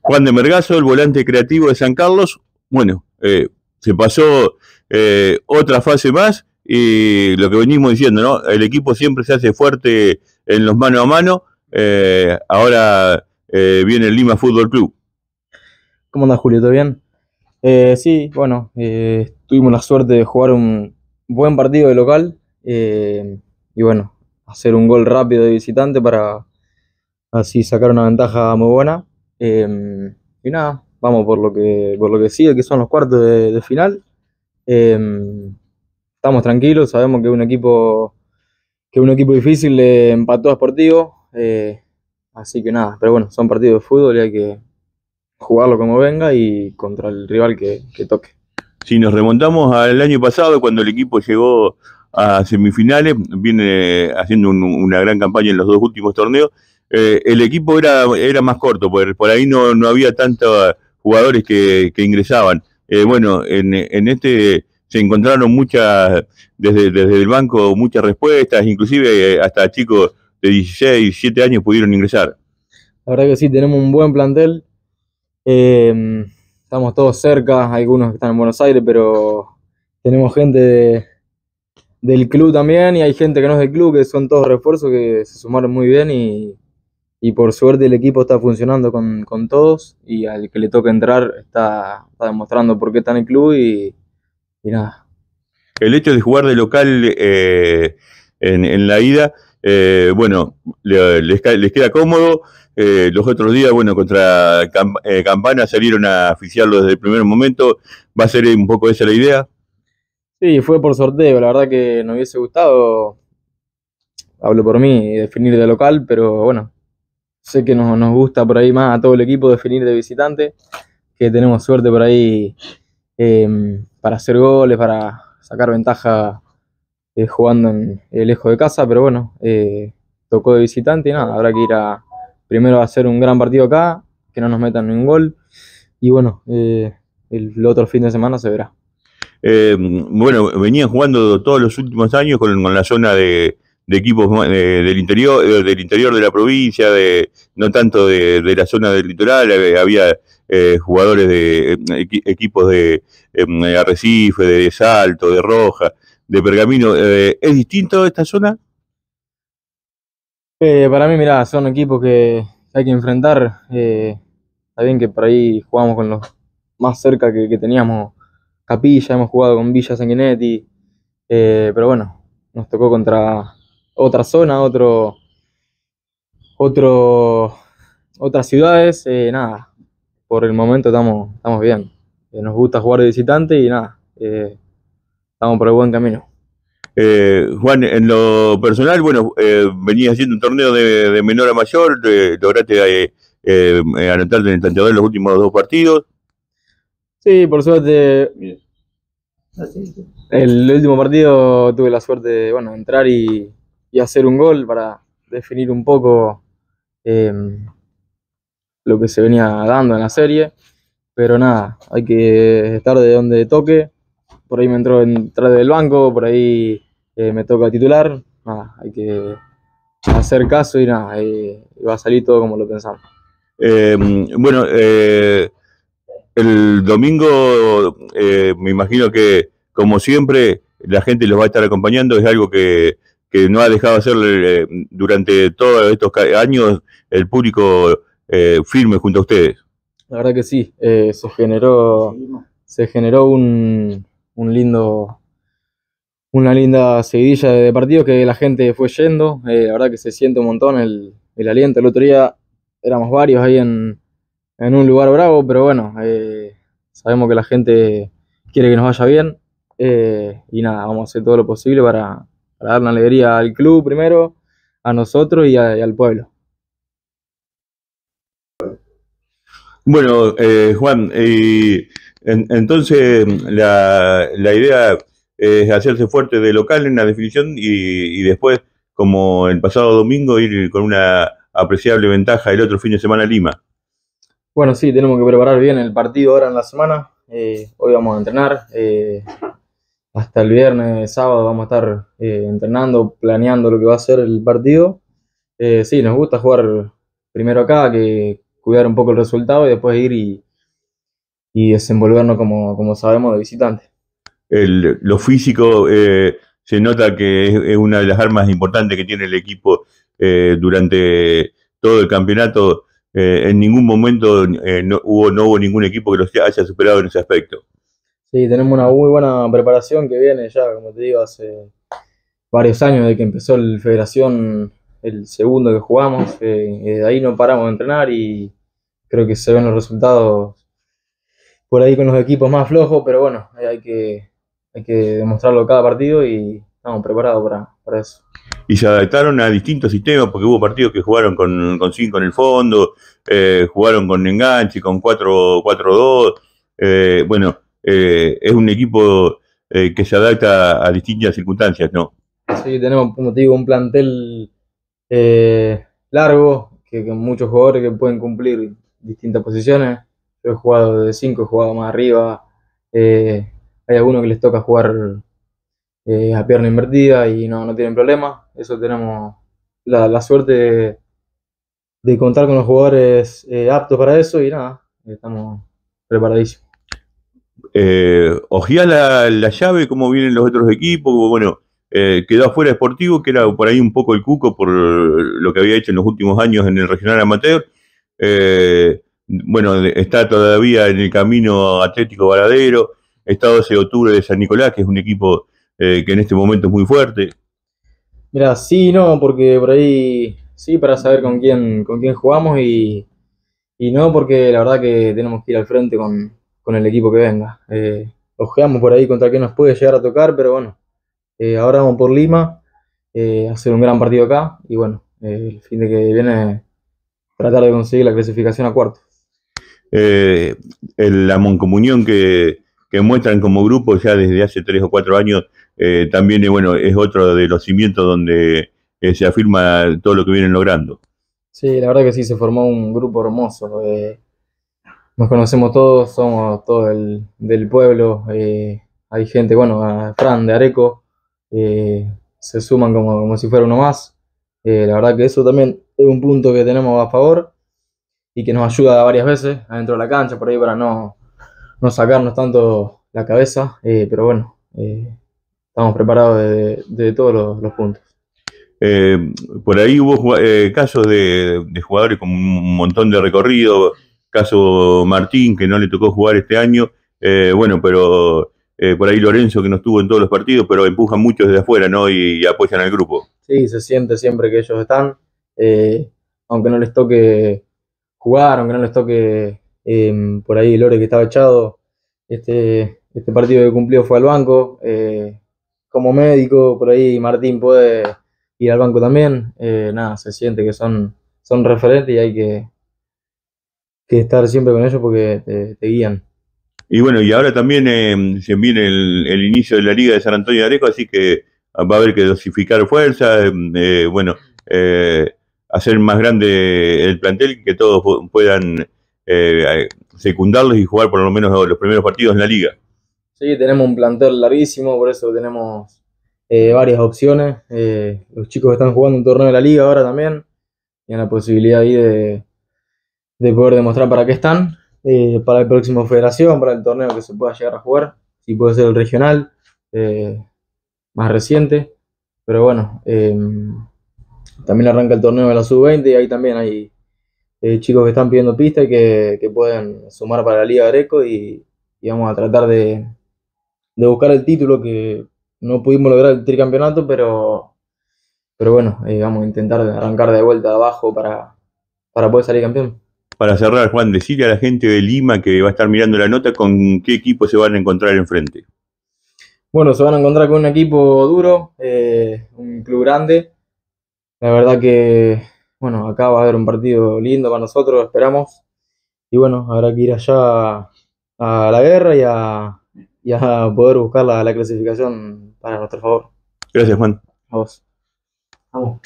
Juan de Mergazo, el volante creativo de San Carlos, bueno, eh, se pasó eh, otra fase más y lo que venimos diciendo, ¿no? El equipo siempre se hace fuerte en los mano a mano. Eh, ahora viene el Lima Fútbol Club. ¿Cómo andas, Julio? ¿Todo bien? sí, bueno, tuvimos la suerte de jugar un buen partido de local y bueno, hacer un gol rápido de visitante para así sacar una ventaja muy buena. Em, y nada, vamos por lo que, por lo que sigue, que son los cuartos de, final. Em, estamos tranquilos, sabemos que un equipo, que un equipo difícil le empató a Sportivo. Eh, así que nada, pero bueno, son partidos de fútbol y hay que jugarlo como venga y contra el rival que, toque. Si nos remontamos al año pasado, cuando el equipo llegó a semifinales, viene haciendo una gran campaña en los dos últimos torneos eh, el equipo era, era más corto, por, por ahí no, no había tantos jugadores que, ingresaban. Eh, bueno, en, en, este se encontraron muchas, desde, desde el banco, muchas respuestas, inclusive eh, hasta chicos de 16, 17 años pudieron ingresar. La verdad que sí, tenemos un buen plantel. Em, estamos todos cerca, algunos están en Buenos Aires, pero tenemos gente del club también y hay gente que no es del club, que son todos refuerzos que se sumaron muy bien y y por suerte el equipo está funcionando con, todos y al que le toca entrar está, demostrando por qué está en el club y, nada. El hecho de jugar de local eh, en, la ida, eh, bueno, les, queda cómodo. Eh, los otros días, bueno, contra Campana salieron a oficiarlo desde el primer momento. ¿Va a ser un poco esa la idea? Sí, fue por sorteo. La verdad que no hubiese gustado, hablo por mí, definir de local, pero bueno, sé que nos, gusta por ahí más a todo el equipo definir de visitante, que tenemos suerte por ahí em, para hacer goles, para sacar ventaja eh, jugando en, eh, lejos de casa, pero bueno, eh, tocó de visitante y nada, habrá que ir a primero a hacer un gran partido acá, que no nos metan ningún gol, y bueno, el, otro fin de semana se verá. Em, bueno, venían jugando todos los últimos años con la zona de, de equipos eh, del interior eh, del interior de la provincia, de, no tanto de, la zona del litoral, eh, había jugadores de equipos de Arrecife, de Salto, de Roja, de Pergamino. ¿Es distinto esta zona? para mí, mirá, son equipos que hay que enfrentar. está bien que por ahí jugamos con los más cerca que, que teníamos Capilla, hemos jugado con Villa Sanguinetti, pero bueno, nos tocó contra otra zona, otro, otro, otras ciudades. Eh, nada, por el momento estamos, estamos bien. Eh, nos gusta jugar de visitante y nada, eh, estamos por el buen camino. Juan, en lo personal, bueno, venías haciendo un torneo de, menor a mayor, lograste anotarte en el tanteador en los últimos dos partidos. Sí, por suerte. El último partido tuve la suerte de bueno, entrar y, y hacer un gol para definir un poco em, lo que se venía dando en la serie. Pero nada, hay que estar de donde toque. Por ahí me entró detrás del banco, por ahí eh, me toca titular. Nada, hay que hacer caso y nada, ahí eh, va a salir todo como lo pensamos. Em, bueno, eh, el domingo me imagino que, como siempre, la gente los va a estar acompañando. Es algo que que no ha dejado de ser eh, durante todos estos años el público eh, firme junto a ustedes. La verdad que sí, eh, se generó, se generó un, un, lindo, una linda seguidilla de partidos que la gente fue yendo. la verdad que se siente un montón el, aliento. El otro día éramos varios ahí en un lugar bravo, pero bueno, sabemos que la gente quiere que nos vaya bien. y nada, vamos a hacer todo lo posible para, para dar una alegría al club primero, a nosotros y, al pueblo. Bueno, eh, Juan, y entonces la, idea es hacerse fuerte de local en la definición y, después, como el pasado domingo, ir con una apreciable ventaja el otro fin de semana a Lima. Bueno, sí, tenemos que preparar bien el partido ahora en la semana. Eh, hoy vamos a entrenar. Eh, hasta el viernes, sábado vamos a estar eh, entrenando, planeando lo que va a ser el partido. Eh, sí, nos gusta jugar primero acá, que cuidar un poco el resultado y después ir y, desenvolvernos como, sabemos de visitantes. lo físico eh, se nota que es, una de las armas importantes que tiene el equipo eh, durante todo el campeonato. en ningún momento no, hubo, no hubo ningún equipo que los haya superado en ese aspecto. Sí, tenemos una muy buena preparación que viene ya, como te digo, hace varios años de que empezó la Federación, el segundo que jugamos. Eh, de ahí no paramos de entrenar y creo que se ven los resultados por ahí con los equipos más flojos, pero bueno, hay que, que demostrarlo cada partido y estamos preparados para, eso y se adaptaron a distintos sistemas, porque hubo partidos que jugaron con, con cinco en el fondo, eh, jugaron con enganche, con 4-2. Eh, bueno, eh, es un equipo eh, que se adapta a distintas circunstancias, ¿no? Sí, tenemos, como digo, un plantel eh, largo, que con muchos jugadores que pueden cumplir distintas posiciones. Yo he jugado de 5, he jugado más arriba. hay algunos que les toca jugar a pierna invertida y no, no tienen problema. Eso tenemos la, suerte de, contar con los jugadores aptos para eso y nada, estamos preparadísimos. Eh, ojía la, llave, cómo vienen los otros equipos, bueno, eh, quedó afuera Sportivo, que era por ahí un poco el cuco por lo que había hecho en los últimos años en el regional amateur. Eh, bueno, está todavía en el camino Atlético Varadero, está 12 de octubre de San Nicolás, que es un equipo que en este momento es muy fuerte. Mira, sí, no, porque por ahí sí, para saber con quién, con quién jugamos y no, porque la verdad que tenemos que ir al frente con, con el equipo que venga. Eh, ojeamos por ahí contra quien nos puede llegar a tocar, pero bueno, eh, ahora vamos por Lima, eh, hacer un gran partido acá y bueno, eh, el fin de que viene tratar de conseguir la clasificación a cuartos. la moncomunión que, muestran como grupo ya desde hace tres o cuatro años también bueno, es otro de los cimientos donde se afirma todo lo que vienen logrando. Sí, la verdad que sí, se formó un grupo hermoso. Eh, nos conocemos todos, somos todos del, pueblo. Eh, hay gente, bueno, Fran de Areco, eh, se suman como, como, si fuera uno más. Eh, la verdad que eso también es un punto que tenemos a favor y que nos ayuda varias veces adentro de la cancha, por ahí para no, sacarnos tanto la cabeza. pero bueno, estamos preparados de, todos los, puntos. por ahí hubo casos de, de jugadores con un montón de recorrido, Caso Martín, que no le tocó jugar este año. Eh, bueno, pero eh, por ahí Lorenzo, que no estuvo en todos los partidos, pero empujan mucho desde afuera, ¿no? Y, apoyan al grupo. Sí, se siente siempre que ellos están. Eh, aunque no les toque jugar, aunque no les toque em, por ahí Lore que estaba echado. Este, este partido que cumplió fue al banco. como médico, por ahí Martín puede ir al banco también. nada, se siente que son, son referentes y hay que, estar siempre con ellos porque eh, te, guían. Y bueno, y ahora también eh, se viene el, inicio de la Liga de San Antonio de Areco, así que ah, va a haber que dosificar fuerzas, mm, eh, bueno, hacer más grande el plantel, que todos puedan secundarlos y jugar por lo menos los primeros partidos en la Liga. Sí, tenemos un plantel larguísimo, por eso tenemos varias opciones. los chicos están jugando un torneo de la Liga ahora también, tienen la posibilidad ahí de de poder demostrar para qué están, eh, para el próximo federación, para el torneo que se pueda llegar a jugar, si puede ser el regional, eh, más reciente. Pero bueno, em, también arranca el torneo de la sub-20 y ahí también hay eh, chicos que están pidiendo pista y que, que pueden sumar para la Liga Greco y, vamos a tratar de, buscar el título que no pudimos lograr el tricampeonato, pero, pero bueno, vamos a intentar arrancar de vuelta abajo para, para poder salir campeón para cerrar, Juan, decirle a la gente de Lima que va a estar mirando la nota con qué equipo se van a encontrar enfrente. Bueno, se van a encontrar con un equipo duro, eh, un club grande. La verdad que, bueno, acá va a haber un partido lindo para nosotros, esperamos. Y bueno, habrá que ir allá a la guerra y a, poder buscar la, clasificación para nuestro favor. Gracias, Juan. A vos. Vamos.